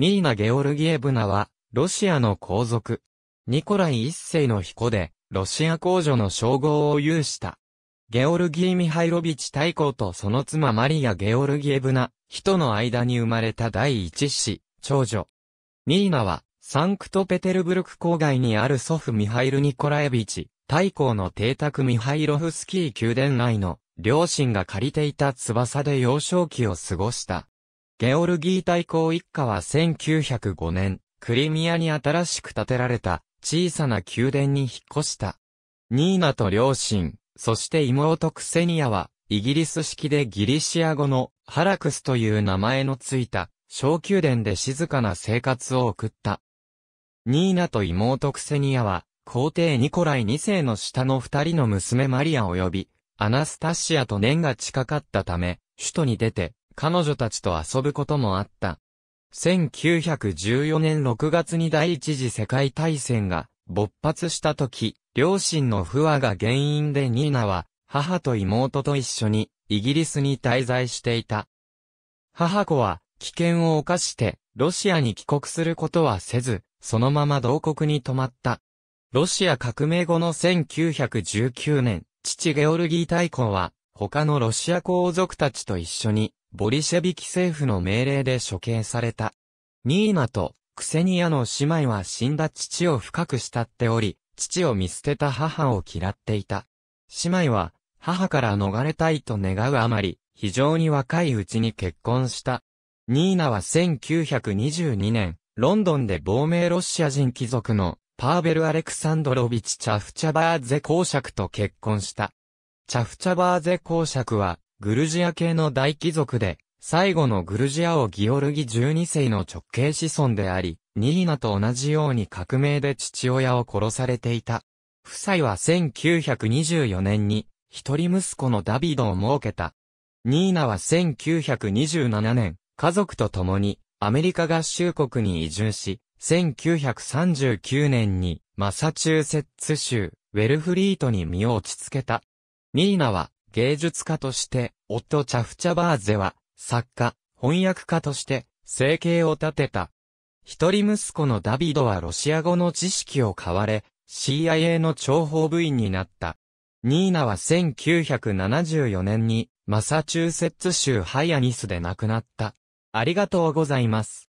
ニーナ・ゲオルギエブナは、ロシアの皇族。ニコライ一世の彦で、ロシア皇女の称号を有した。ゲオルギー・ミハイロビチ大公とその妻マリア・ゲオルギエブナ、人の間に生まれた第一子、長女。ニーナは、サンクトペテルブルク郊外にある祖父ミハイル・ニコラエビチ、大公の邸宅ミハイロフスキー宮殿内の、両親が借りていた翼で幼少期を過ごした。ゲオルギー大公一家は1905年、クリミアに新しく建てられた小さな宮殿に引っ越した。ニーナと両親、そして妹クセニアは、イギリス式でギリシア語のハラクスという名前のついた小宮殿で静かな生活を送った。ニーナと妹クセニアは、皇帝ニコライ2世の下の二人の娘マリア及び、アナスタシアと年が近かったため、首都に出て、彼女たちと遊ぶこともあった。1914年6月に第一次世界大戦が勃発した時、両親の不和が原因でニーナは母と妹と一緒にイギリスに滞在していた。母子は危険を冒してロシアに帰国することはせず、そのまま同国に泊まった。ロシア革命後の1919年、父ゲオルギー大公は他のロシア皇族たちと一緒にボリシェビキ政府の命令で処刑された。ニーナとクセニアの姉妹は死んだ父を深く慕っており、父を見捨てた母を嫌っていた。姉妹は母から逃れたいと願うあまり、非常に若いうちに結婚した。ニーナは1922年、ロンドンで亡命ロシア人貴族のパーベル・アレクサンドロビチ・チャフチャバーゼ公爵と結婚した。チャフチャバーゼ公爵はグルジア系の大貴族で、最後のグルジア王ギオルギ12世の直系子孫であり、ニーナと同じように革命で父親を殺されていた。夫妻は1924年に、一人息子のダビドを設けた。ニーナは1927年、家族と共に、アメリカ合衆国に移住し、1939年に、マサチューセッツ州、ウェルフリートに身を落ち着けた。ニーナは、芸術家として、オット・チャフチャバーゼは、作家、翻訳家として、生計を立てた。一人息子のダビドはロシア語の知識を買われ、CIA の諜報部員になった。ニーナは1974年に、マサチューセッツ州ハイアニスで亡くなった。ありがとうございます。